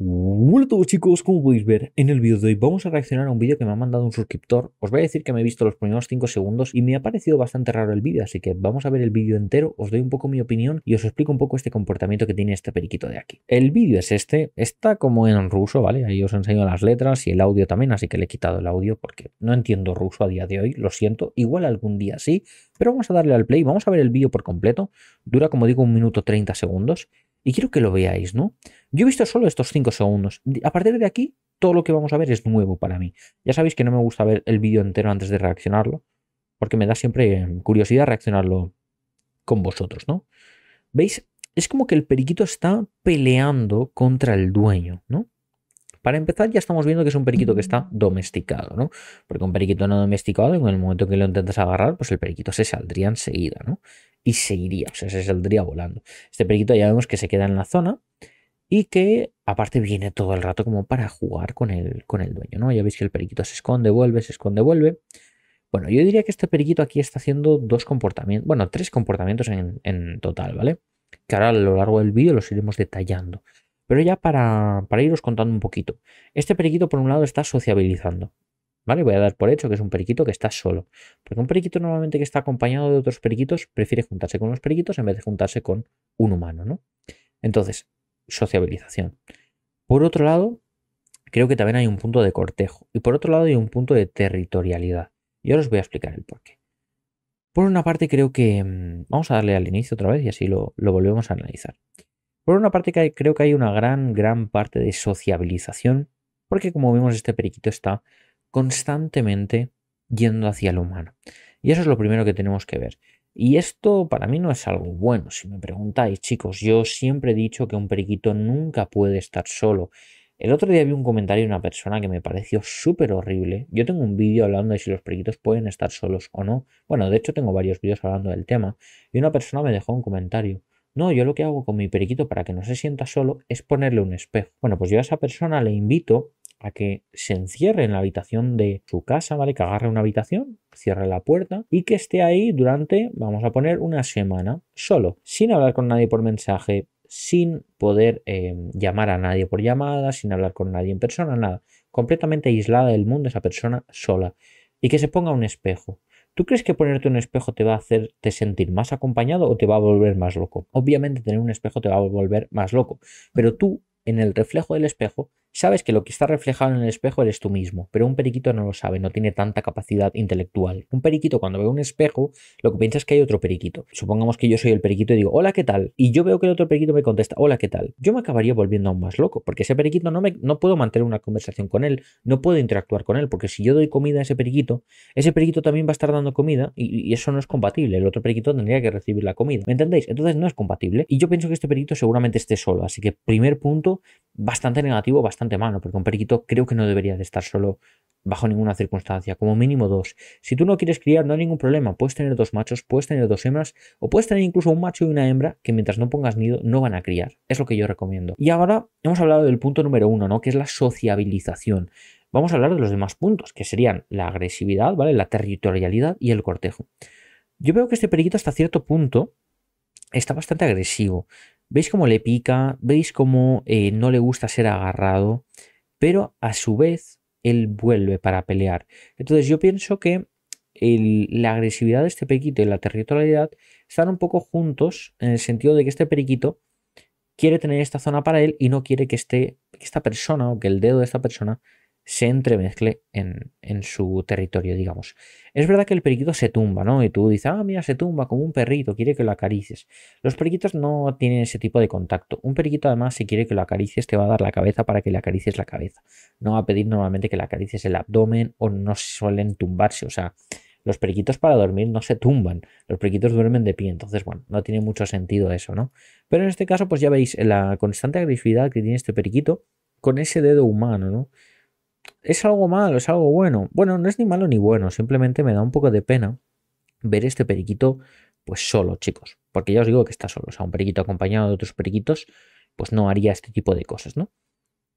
Hola todos chicos, como podéis ver en el vídeo de hoy vamos a reaccionar a un vídeo que me ha mandado un suscriptor. Os voy a decir que me he visto los primeros 5 segundos y me ha parecido bastante raro el vídeo, así que vamos a ver el vídeo entero, os doy un poco mi opinión y os explico un poco este comportamiento que tiene este periquito de aquí. El vídeo es este, está como en ruso, ¿vale? Ahí os enseño las letras y el audio también, así que le he quitado el audio porque no entiendo ruso a día de hoy, lo siento, igual algún día sí, pero vamos a darle al play, vamos a ver el vídeo por completo, dura como digo un minuto 30 segundos y quiero que lo veáis, ¿no? Yo he visto solo estos 5 segundos. A partir de aquí, todo lo que vamos a ver es nuevo para mí. Ya sabéis que no me gusta ver el vídeo entero antes de reaccionarlo, porque me da siempre curiosidad reaccionarlo con vosotros, ¿no? ¿Veis? Es como que el periquito está peleando contra el dueño, ¿no? Para empezar, ya estamos viendo que es un periquito que está domesticado, ¿no? Porque un periquito no domesticado, en el momento que lo intentas agarrar, pues el periquito se saldría enseguida, ¿no? Y se iría, o sea, se saldría volando. Este periquito ya vemos que se queda en la zona y que aparte viene todo el rato como para jugar con el, con el dueño, ¿no? Ya veis que el periquito se esconde, vuelve, se esconde, vuelve. Bueno, yo diría que este periquito aquí está haciendo dos comportamientos, bueno, tres comportamientos en, en total, ¿vale? Que ahora a lo largo del vídeo los iremos detallando. Pero ya para, para iros contando un poquito, este periquito por un lado está sociabilizando, ¿vale? Voy a dar por hecho que es un periquito que está solo. Porque un periquito normalmente que está acompañado de otros periquitos prefiere juntarse con los periquitos en vez de juntarse con un humano, ¿no? Entonces, sociabilización. Por otro lado, creo que también hay un punto de cortejo. Y por otro lado hay un punto de territorialidad. Y ahora os voy a explicar el porqué. Por una parte creo que... Mm, vamos a darle al inicio otra vez y así lo, lo volvemos a analizar. Por una parte creo que hay una gran, gran parte de sociabilización, porque como vemos este periquito está constantemente yendo hacia lo humano. Y eso es lo primero que tenemos que ver. Y esto para mí no es algo bueno, si me preguntáis, chicos, yo siempre he dicho que un periquito nunca puede estar solo. El otro día vi un comentario de una persona que me pareció súper horrible. Yo tengo un vídeo hablando de si los periquitos pueden estar solos o no. Bueno, de hecho tengo varios vídeos hablando del tema. Y una persona me dejó un comentario. No, yo lo que hago con mi periquito para que no se sienta solo es ponerle un espejo. Bueno, pues yo a esa persona le invito a que se encierre en la habitación de su casa, ¿vale? Que agarre una habitación, cierre la puerta y que esté ahí durante, vamos a poner, una semana, solo, sin hablar con nadie por mensaje, sin poder em, llamar a nadie por llamada, sin hablar con nadie en persona, nada. Completamente aislada del mundo esa persona sola. Y que se ponga un espejo. ¿Tú crees que ponerte un espejo te va a hacerte sentir más acompañado o te va a volver más loco? Obviamente tener un espejo te va a volver más loco, pero tú en el reflejo del espejo Sabes que lo que está reflejado en el espejo eres tú mismo, pero un periquito no lo sabe, no tiene tanta capacidad intelectual. Un periquito cuando ve un espejo, lo que piensa es que hay otro periquito. Supongamos que yo soy el periquito y digo, hola, ¿qué tal? Y yo veo que el otro periquito me contesta, hola, ¿qué tal? Yo me acabaría volviendo aún más loco, porque ese periquito no, me, no puedo mantener una conversación con él, no puedo interactuar con él, porque si yo doy comida a ese periquito, ese periquito también va a estar dando comida y, y eso no es compatible. El otro periquito tendría que recibir la comida. ¿Me entendéis? Entonces no es compatible. Y yo pienso que este periquito seguramente esté solo. Así que primer punto, bastante negativo, bastante de mano, porque un periquito creo que no debería de estar solo bajo ninguna circunstancia, como mínimo dos. Si tú no quieres criar, no hay ningún problema. Puedes tener dos machos, puedes tener dos hembras, o puedes tener incluso un macho y una hembra que mientras no pongas nido no van a criar. Es lo que yo recomiendo. Y ahora hemos hablado del punto número uno, ¿no? Que es la sociabilización. Vamos a hablar de los demás puntos, que serían la agresividad, ¿vale? La territorialidad y el cortejo. Yo veo que este periquito hasta cierto punto está bastante agresivo. Veis cómo le pica, veis cómo eh, no le gusta ser agarrado, pero a su vez él vuelve para pelear. Entonces yo pienso que la agresividad de este periquito y la territorialidad están un poco juntos en el sentido de que este periquito quiere tener esta zona para él y no quiere que, esté, que esta persona o que el dedo de esta persona se entremezcle en, su territorio, digamos. Es verdad que el periquito se tumba, ¿no? Y tú dices, ah, mira, se tumba como un perrito, quiere que lo acaricies. Los periquitos no tienen ese tipo de contacto. Un periquito, además, si quiere que lo acaricies, te va a dar la cabeza para que le acaricies la cabeza. No va a pedir normalmente que le acaricies el abdomen o no suelen tumbarse. O sea, los periquitos para dormir no se tumban. Los periquitos duermen de pie. Entonces, bueno, no tiene mucho sentido eso, ¿no? Pero en este caso, pues ya veis la constante agresividad que tiene este periquito con ese dedo humano, ¿no? ¿Es algo malo? ¿Es algo bueno? Bueno, no es ni malo ni bueno, simplemente me da un poco de pena ver este periquito pues solo, chicos. Porque ya os digo que está solo, o sea, un periquito acompañado de otros periquitos pues no haría este tipo de cosas, ¿no?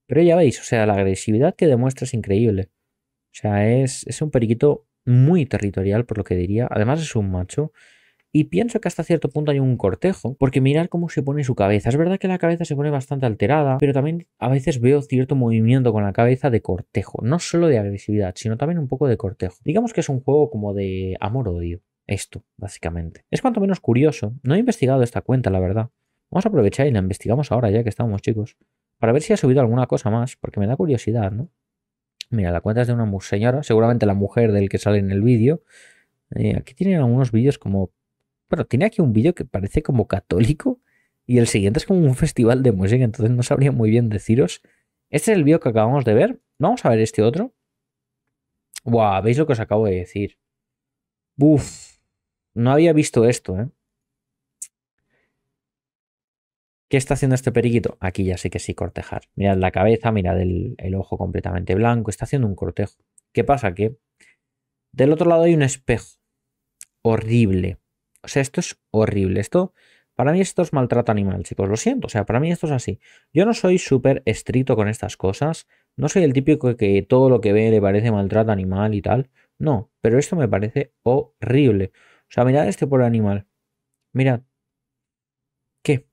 Pero ya veis, o sea, la agresividad que demuestra es increíble. O sea, es, es un periquito muy territorial, por lo que diría. Además es un macho y pienso que hasta cierto punto hay un cortejo, porque mirar cómo se pone su cabeza. Es verdad que la cabeza se pone bastante alterada, pero también a veces veo cierto movimiento con la cabeza de cortejo, no solo de agresividad, sino también un poco de cortejo. Digamos que es un juego como de amor-odio. Esto, básicamente. Es cuanto menos curioso. No he investigado esta cuenta, la verdad. Vamos a aprovechar y la investigamos ahora ya que estamos, chicos. Para ver si ha subido alguna cosa más, porque me da curiosidad, ¿no? Mira, la cuenta es de una señora, seguramente la mujer del que sale en el vídeo. Eh, aquí tienen algunos vídeos como bueno, tiene aquí un vídeo que parece como católico y el siguiente es como un festival de música, entonces no sabría muy bien deciros. Este es el vídeo que acabamos de ver. Vamos a ver este otro. Buah, ¿veis lo que os acabo de decir? ¡Uf! no había visto esto, ¿eh? ¿Qué está haciendo este periquito? Aquí ya sé que sí, cortejar. Mirad la cabeza, mirad el, el ojo completamente blanco, está haciendo un cortejo. ¿Qué pasa? Que del otro lado hay un espejo horrible o sea, esto es horrible. Esto, para mí esto es maltrato animal, chicos. Lo siento. O sea, para mí esto es así. Yo no soy súper estricto con estas cosas. No soy el típico que todo lo que ve le parece maltrato animal y tal. No, pero esto me parece horrible. O sea, mirad este pobre animal. Mirad. ¿Qué?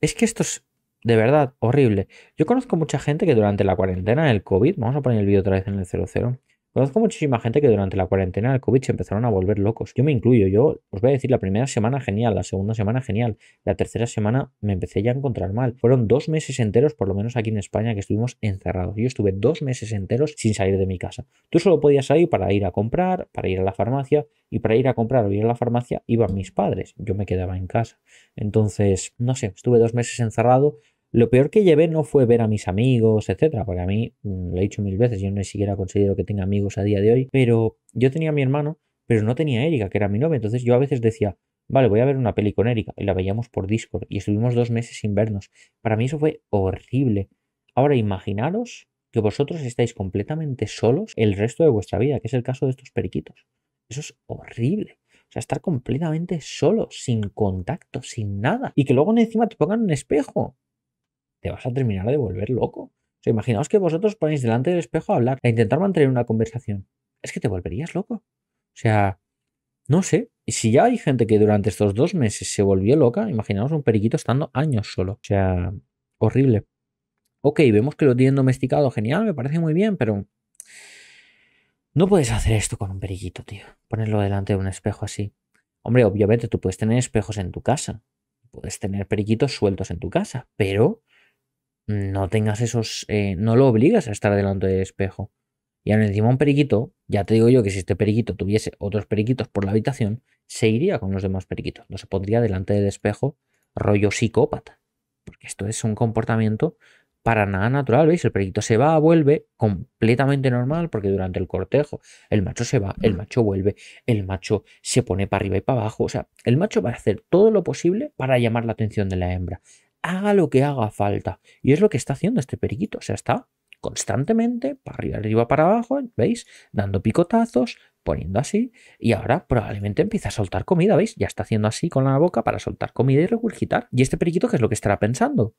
Es que esto es de verdad horrible. Yo conozco mucha gente que durante la cuarentena del COVID, vamos a poner el vídeo otra vez en el 00, Conozco muchísima gente que durante la cuarentena del COVID se empezaron a volver locos. Yo me incluyo, yo os voy a decir, la primera semana genial, la segunda semana genial, la tercera semana me empecé ya a encontrar mal. Fueron dos meses enteros, por lo menos aquí en España, que estuvimos encerrados. Yo estuve dos meses enteros sin salir de mi casa. Tú solo podías salir para ir a comprar, para ir a la farmacia, y para ir a comprar o ir a la farmacia iban mis padres. Yo me quedaba en casa. Entonces, no sé, estuve dos meses encerrado lo peor que llevé no fue ver a mis amigos, etcétera, porque a mí, mm, lo he dicho mil veces, yo ni siquiera considero que tenga amigos a día de hoy, pero yo tenía a mi hermano, pero no tenía a Erika, que era mi novia, entonces yo a veces decía, vale, voy a ver una peli con Erika, y la veíamos por Discord, y estuvimos dos meses sin vernos. Para mí eso fue horrible. Ahora imaginaros que vosotros estáis completamente solos el resto de vuestra vida, que es el caso de estos periquitos. Eso es horrible. O sea, estar completamente solo, sin contacto, sin nada. Y que luego encima te pongan un espejo te vas a terminar de volver loco. O sea, imaginaos que vosotros ponéis delante del espejo a hablar, a intentar mantener una conversación. Es que te volverías loco. O sea, no sé. Y si ya hay gente que durante estos dos meses se volvió loca, imaginaos un periquito estando años solo. O sea, horrible. Ok, vemos que lo tienen domesticado, genial, me parece muy bien, pero no puedes hacer esto con un periquito, tío. Ponerlo delante de un espejo así. Hombre, obviamente tú puedes tener espejos en tu casa. Puedes tener periquitos sueltos en tu casa. Pero no tengas esos, eh, no lo obligas a estar delante del espejo. Y ahora encima un periquito, ya te digo yo que si este periquito tuviese otros periquitos por la habitación, se iría con los demás periquitos, no se pondría delante del espejo rollo psicópata. Porque esto es un comportamiento para nada natural, ¿veis? El periquito se va, vuelve, completamente normal, porque durante el cortejo el macho se va, el macho vuelve, el macho se pone para arriba y para abajo, o sea, el macho va a hacer todo lo posible para llamar la atención de la hembra haga lo que haga falta. Y es lo que está haciendo este periquito. O sea, está constantemente, para arriba, arriba, para abajo, ¿veis? Dando picotazos, poniendo así, y ahora probablemente empieza a soltar comida, ¿veis? Ya está haciendo así con la boca para soltar comida y regurgitar. ¿Y este periquito qué es lo que estará pensando?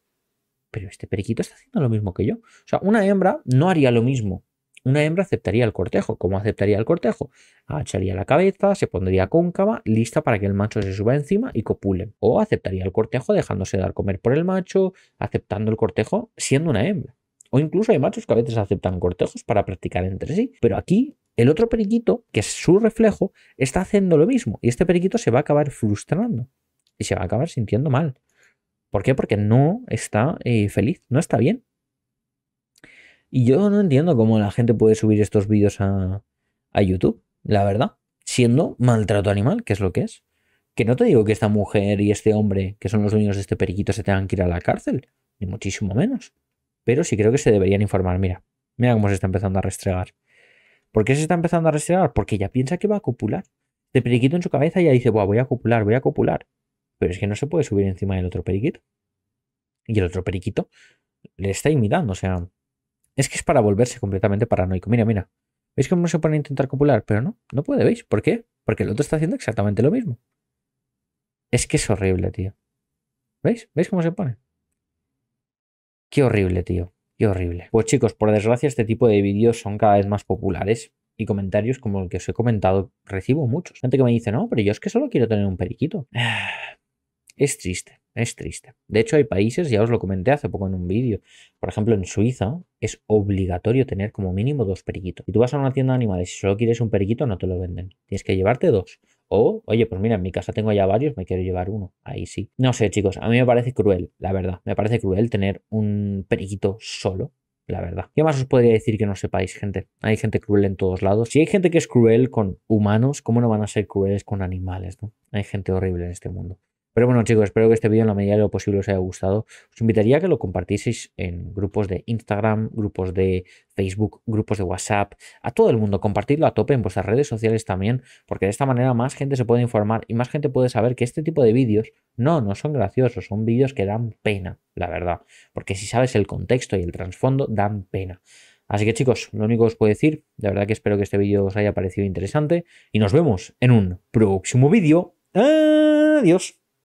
Pero este periquito está haciendo lo mismo que yo. O sea, una hembra no haría lo mismo una hembra aceptaría el cortejo. ¿Cómo aceptaría el cortejo? Agacharía la cabeza, se pondría cóncava, lista para que el macho se suba encima y copule. O aceptaría el cortejo dejándose dar comer por el macho, aceptando el cortejo siendo una hembra. O incluso hay machos que a veces aceptan cortejos para practicar entre sí. Pero aquí el otro periquito, que es su reflejo, está haciendo lo mismo. Y este periquito se va a acabar frustrando. Y se va a acabar sintiendo mal. ¿Por qué? Porque no está eh, feliz, no está bien. Y yo no entiendo cómo la gente puede subir estos vídeos a, YouTube, la verdad, siendo maltrato animal, que es lo que es. Que no te digo que esta mujer y este hombre, que son los dueños de este periquito, se tengan que ir a la cárcel, ni muchísimo menos. Pero sí creo que se deberían informar. Mira, mira cómo se está empezando a restregar. ¿Por qué se está empezando a restregar? Porque ya piensa que va a copular. Este periquito en su cabeza ya dice, voy a copular, voy a copular. Pero es que no se puede subir encima del otro periquito. Y el otro periquito le está imitando, o sea, es que es para volverse completamente paranoico. Mira, mira. ¿Veis cómo se pone a intentar copular? Pero no, no puede, ¿veis? ¿Por qué? Porque el otro está haciendo exactamente lo mismo. Es que es horrible, tío. ¿Veis? ¿Veis cómo se pone? Qué horrible, tío. Qué horrible. Pues chicos, por desgracia este tipo de vídeos son cada vez más populares y comentarios como el que os he comentado recibo muchos. Gente que me dice, no, pero yo es que solo quiero tener un periquito. Es triste. Es triste. De hecho, hay países, ya os lo comenté hace poco en un vídeo, por ejemplo, en Suiza es obligatorio tener como mínimo dos periquitos. Y tú vas a una tienda de animales y solo quieres un periquito, no te lo venden. Tienes que llevarte dos. O, oye, pues mira, en mi casa tengo ya varios, me quiero llevar uno. Ahí sí. No sé, chicos, a mí me parece cruel, la verdad. Me parece cruel tener un periquito solo la verdad. ¿Qué más os podría decir que no sepáis, gente? Hay gente cruel en todos lados. Si hay gente que es cruel con humanos, ¿cómo no van a ser crueles con animales? ¿no? Hay gente horrible en este mundo. Pero bueno chicos, espero que este vídeo en la medida de lo posible os haya gustado. Os invitaría a que lo compartís en grupos de Instagram, grupos de Facebook, grupos de WhatsApp, a todo el mundo. Compartidlo a tope en vuestras redes sociales también, porque de esta manera más gente se puede informar y más gente puede saber que este tipo de vídeos no, no son graciosos, son vídeos que dan pena, la verdad. Porque si sabes el contexto y el trasfondo, dan pena. Así que chicos, lo único que os puedo decir, de verdad que espero que este vídeo os haya parecido interesante y nos vemos en un próximo vídeo. Adiós.